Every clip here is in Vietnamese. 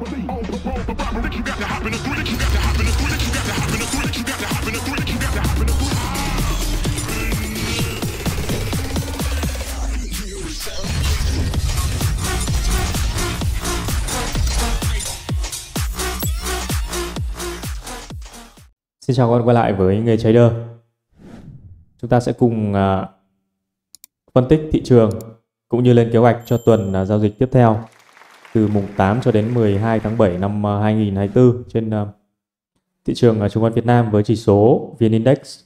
Xin chào các bạn quay lại với nghề trader. Chúng ta sẽ cùng uh, phân tích thị trường cũng như lên kế hoạch cho tuần uh, giao dịch tiếp theo từ mùng 8 cho đến 12 tháng 7 năm 2024 à, trên à, thị trường à, chứng khoán Việt Nam với chỉ số VN Index.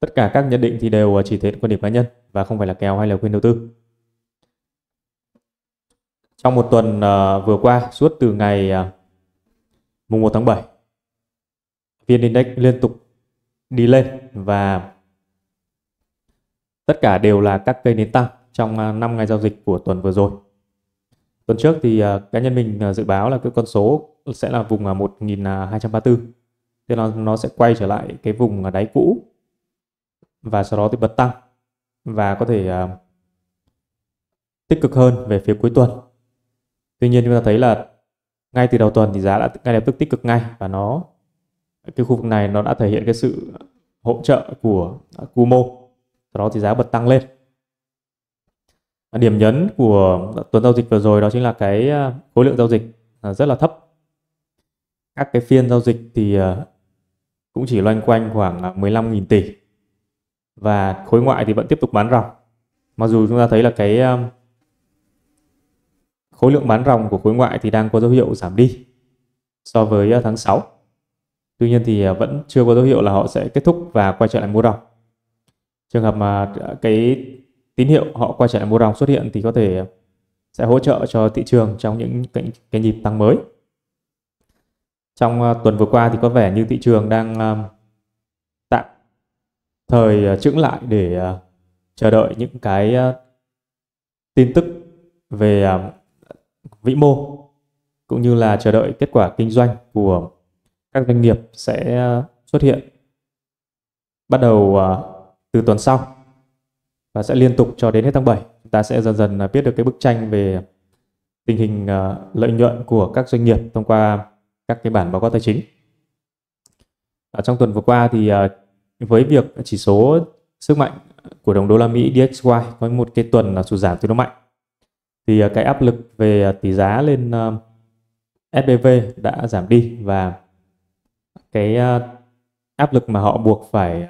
Tất cả các nhận định thì đều chỉ thế quan điểm cá nhân và không phải là kèo hay là khuyên đầu tư. Trong một tuần vừa qua, suốt từ ngày mùng 1 tháng 7, VN Index liên tục đi lên và tất cả đều là các cây nến tăng trong 5 ngày giao dịch của tuần vừa rồi. Tuần trước thì à, cá nhân mình à, dự báo là cái con số sẽ là vùng 1.234. À, thế là nó sẽ quay trở lại cái vùng đáy cũ và sau đó thì bật tăng và có thể tích cực hơn về phía cuối tuần. Tuy nhiên chúng ta thấy là ngay từ đầu tuần thì giá đã ngay lập tức tích cực ngay và nó cái khu vực này nó đã thể hiện cái sự hỗ trợ của Kumo. Sau đó thì giá bật tăng lên. À, điểm nhấn của tuần giao dịch vừa rồi đó chính là cái à, khối lượng giao dịch à, rất là thấp. Các cái phiên giao dịch thì cũng chỉ loanh quanh khoảng 15.000 tỷ. Và khối ngoại thì vẫn tiếp tục bán ròng. Mặc dù chúng ta thấy là cái khối lượng bán ròng của khối ngoại thì đang có dấu hiệu giảm đi so với tháng 6. Tuy nhiên thì vẫn chưa có dấu hiệu là họ sẽ kết thúc và quay trở lại mua ròng. Trường hợp mà cái tín hiệu họ quay trở lại mua dòng xuất hiện thì có thể sẽ hỗ trợ cho thị trường trong những cái, cái nhịp tăng mới. Trong ờ, tuần vừa qua thì có vẻ như thị trường đang ờ, tạm thời ờ, chững lại để chờ đợi những cái tin tức về vĩ mô cũng như là chờ đợi kết quả kinh doanh của các doanh nghiệp sẽ xuất hiện bắt đầu từ tuần sau và sẽ liên tục cho đến hết tháng 7 chúng ta sẽ dần dần à, biết được cái bức tranh về tình hình à, lợi nhuận của các doanh nghiệp thông qua các cái bản báo cáo tài chính. Ở trong tuần vừa qua thì à, với việc chỉ số sức mạnh của đồng đô la Mỹ DXY có một cái tuần là sụt giảm tương đối mạnh thì cái áp lực về tỷ giá lên SBV đã giảm đi và cái áp lực mà họ buộc phải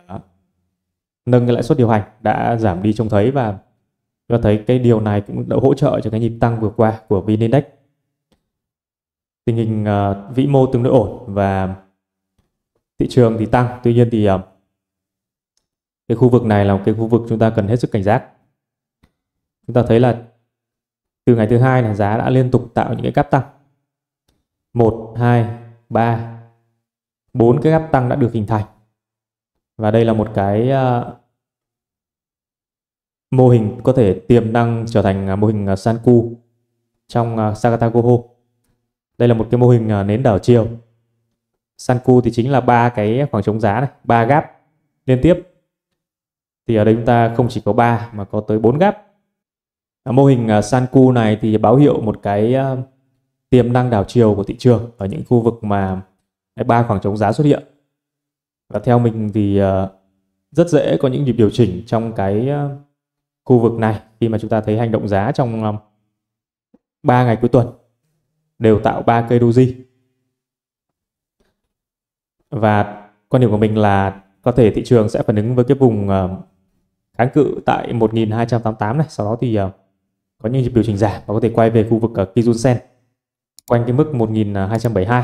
nâng cái lãi suất điều hành đã giảm đi trông thấy và cho thấy cái điều này cũng đã hỗ trợ cho cái nhịp tăng vừa qua của VN Index. Tình hình uh, vĩ mô tương đối ổn và thị trường thì tăng, tuy nhiên thì uh, cái khu vực này là một cái khu vực chúng ta cần hết sức cảnh giác. Chúng ta thấy là từ ngày thứ hai là giá đã liên tục tạo những cái gap tăng. 1 2 3 bốn cái gap tăng đã được hình thành và đây là một cái uh, mô hình có thể tiềm năng trở thành ờ, mô hình ờ, Sanku trong uh, goho Đây là một cái mô hình uh, nến đảo chiều. Sanku thì chính là ba cái khoảng trống giá này, ba gap liên tiếp. Thì ở đây chúng ta không chỉ có ba mà có tới 4 gap. Mô hình Sanku này thì báo hiệu một cái tiềm năng đảo chiều của thị trường ở những khu vực mà ba khoảng trống giá xuất hiện và theo mình thì ờ, rất dễ có những nhịp điều chỉnh trong cái ờ, khu vực này khi mà chúng ta thấy hành động giá trong 3 ờ, ngày cuối tuần đều tạo ba cây doji và quan điểm của mình là có thể thị trường sẽ phản ứng với cái vùng kháng cự tại 1288 này sau đó thì có những nhịp điều chỉnh giảm và có thể quay về khu vực kijun sen quanh cái mức 1272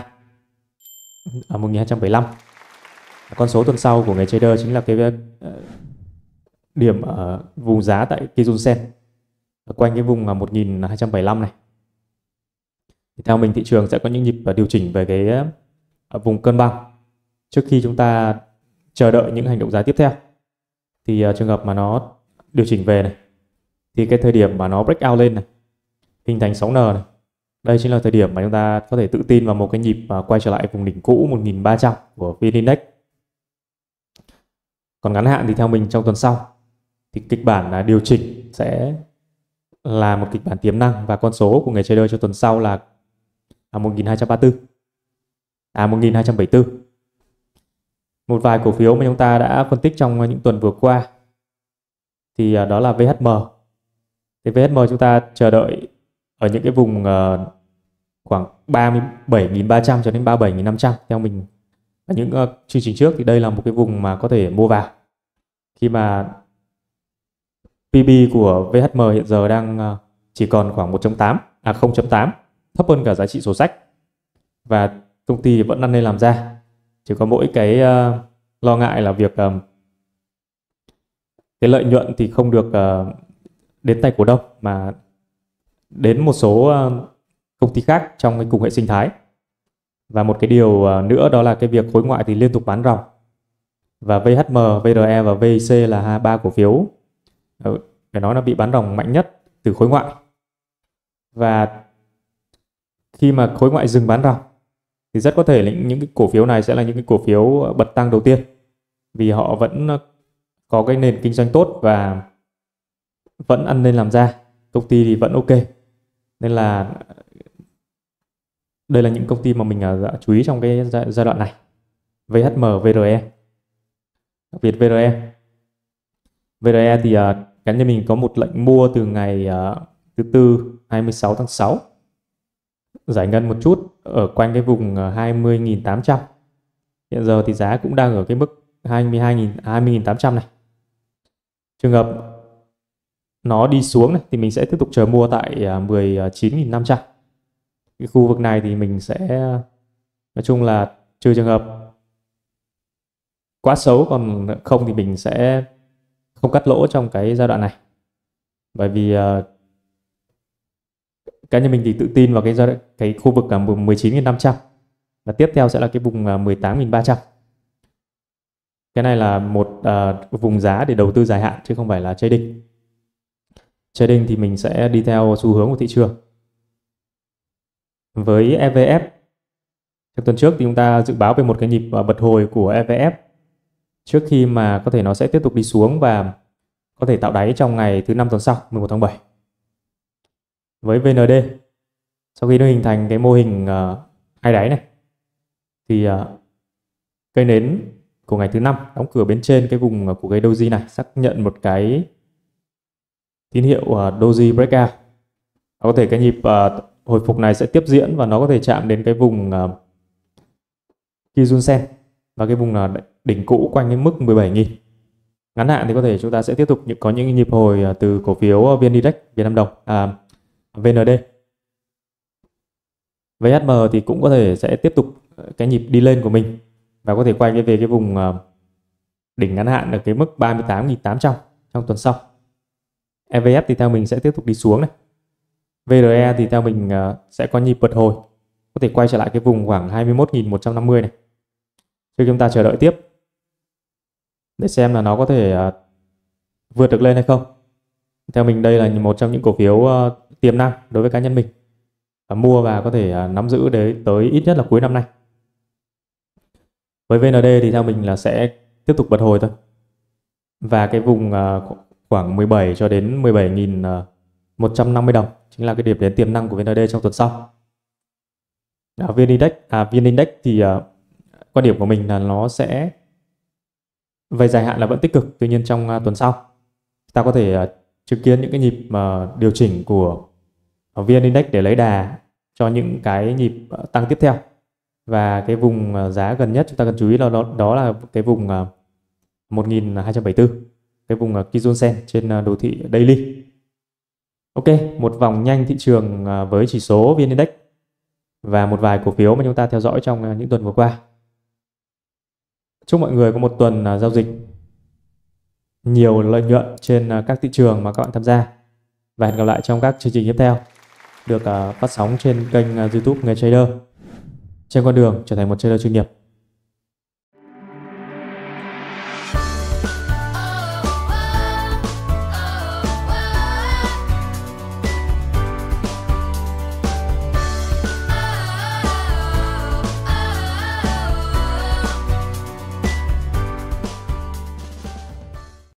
à, 1275 con số tuần sau của người trader chính là cái ờ, điểm ở vùng giá tại kijun sen quanh cái vùng là 1275 này thì theo mình thị trường sẽ có những nhịp ờ, điều chỉnh về cái ờ, vùng cân bằng trước khi chúng ta chờ đợi những hành động giá tiếp theo thì trường hợp mà nó điều chỉnh về này thì cái thời điểm mà nó break out lên này hình thành 6N này đây chính là thời điểm mà chúng ta có thể tự tin vào một cái nhịp quay trở lại vùng đỉnh cũ 1300 của VN Index còn ngắn hạn thì theo mình trong tuần sau thì kịch bản à, điều chỉnh sẽ là một kịch bản tiềm năng và con số của người trader cho tuần sau là là 1234 à 1274 à, một vài cổ phiếu mà chúng ta đã phân tích trong những tuần vừa qua thì à, đó là VHM thì VHM chúng ta chờ đợi ở những cái vùng ờ, khoảng 37.300 cho đến 37.500 theo mình những uh, chương trình trước thì đây là một cái vùng mà có thể mua vào khi mà PB của VHM hiện giờ đang uh, chỉ còn khoảng 1.8 à 0.8 thấp hơn cả giá trị sổ sách và công ty vẫn đang nên làm ra chỉ có mỗi cái uh, lo ngại là việc um, cái lợi nhuận thì không được uh, đến tay cổ đông mà đến một số uh, công ty khác trong cái cùng hệ sinh thái và một cái điều ờ, nữa đó là cái việc khối ngoại thì liên tục bán ròng. Và VHM, VRE và VIC là ba cổ phiếu để ờ, nói là bị bán ròng mạnh nhất từ khối ngoại. Và khi mà khối ngoại dừng bán ròng thì rất có thể là những cái cổ phiếu này sẽ là những cái cổ phiếu ờ, bật tăng đầu tiên vì họ vẫn có cái nền kinh doanh tốt và vẫn ăn nên làm ra công ty thì vẫn ok nên là đây là những công ty mà mình đã à, dạ, chú ý trong cái giai đoạn này. VHM, VRE. Đặc biệt VRE. VRE thì à, cá nhân mình có một lệnh mua từ ngày à, thứ tư 26 tháng 6 giải ngân một chút ở quanh cái vùng 20.800 hiện giờ thì giá cũng đang ở cái mức 22.000 20.800 này trường hợp nó đi xuống này thì mình sẽ tiếp tục chờ mua tại 19.500 cái khu vực này thì mình sẽ nói chung là trừ trường hợp quá xấu còn không thì mình sẽ không cắt lỗ trong cái giai đoạn này bởi vì uh, cá nhân mình thì tự tin vào cái giai đoạn, cái khu vực là 19.500 và tiếp theo sẽ là cái vùng 18.300 ờ, cái này là một uh, vùng giá để đầu tư dài hạn chứ không phải là trading trading thì mình sẽ đi theo xu hướng của thị trường với EVF. Trong tuần trước thì chúng ta dự báo về một cái nhịp à, bật hồi của EVF trước khi mà có thể nó sẽ tiếp tục đi xuống và có thể tạo đáy trong ngày thứ năm tuần sau 11 tháng 7. Với VND sau khi nó hình thành cái mô hình à, hai đáy này thì à, cây nến của ngày thứ năm đóng cửa bên trên cái vùng của cây doji này xác nhận một cái tín hiệu uh, doji breakout có thể cái nhịp hồi phục này sẽ tiếp diễn và nó có thể chạm đến cái vùng uh, ờ, Kijunsen và cái vùng là ờ, đỉnh cũ quanh cái mức 17.000. Ngắn hạn thì có thể chúng ta sẽ tiếp tục có những nhịp hồi ờ, từ cổ phiếu VN Direct, Việt Nam Đồng, à, VND. VHM thì cũng có thể sẽ tiếp tục cái nhịp đi lên của mình và có thể quay về cái vùng đỉnh ngắn hạn ở cái mức 38.800 trong tuần sau. EVF thì theo mình sẽ tiếp tục đi xuống này. VRE thì theo mình ờ, sẽ có nhịp bật hồi có thể quay trở lại cái vùng khoảng 21.150 này khi chúng ta chờ đợi tiếp để xem là nó có thể ờ, vượt được lên hay không theo mình đây là một trong những cổ phiếu ờ, tiềm năng đối với cá nhân mình mua và có thể nắm giữ đến tới ít nhất là cuối năm nay với VND thì theo mình là sẽ tiếp tục bật hồi thôi và cái vùng khoảng 17 cho đến 17.000 150 đồng chính là cái điểm đến tiềm năng của VND trong tuần sau. À, VN Index à VN Index thì uh, quan điểm của mình là nó sẽ về dài hạn là vẫn tích cực, tuy nhiên trong uh, tuần sau ta có thể uh, chứng kiến những cái nhịp mà điều chỉnh của VN Index để lấy đà cho những cái nhịp uh, tăng tiếp theo. Và cái vùng uh, giá gần nhất chúng ta cần chú ý là đó, đó là cái vùng uh, 1274, cái vùng kijun sen trên uh, đồ thị daily Ok, một vòng nhanh thị trường à, với chỉ số VN Index và một vài cổ phiếu mà chúng ta theo dõi trong à, những tuần vừa qua. Chúc mọi người có một tuần à, giao dịch nhiều lợi nhuận trên các thị trường mà các bạn tham gia. Và hẹn gặp lại trong các chương trình tiếp theo được phát sóng trên kênh YouTube Người Trader trên con đường trở thành một trader chuyên nghiệp.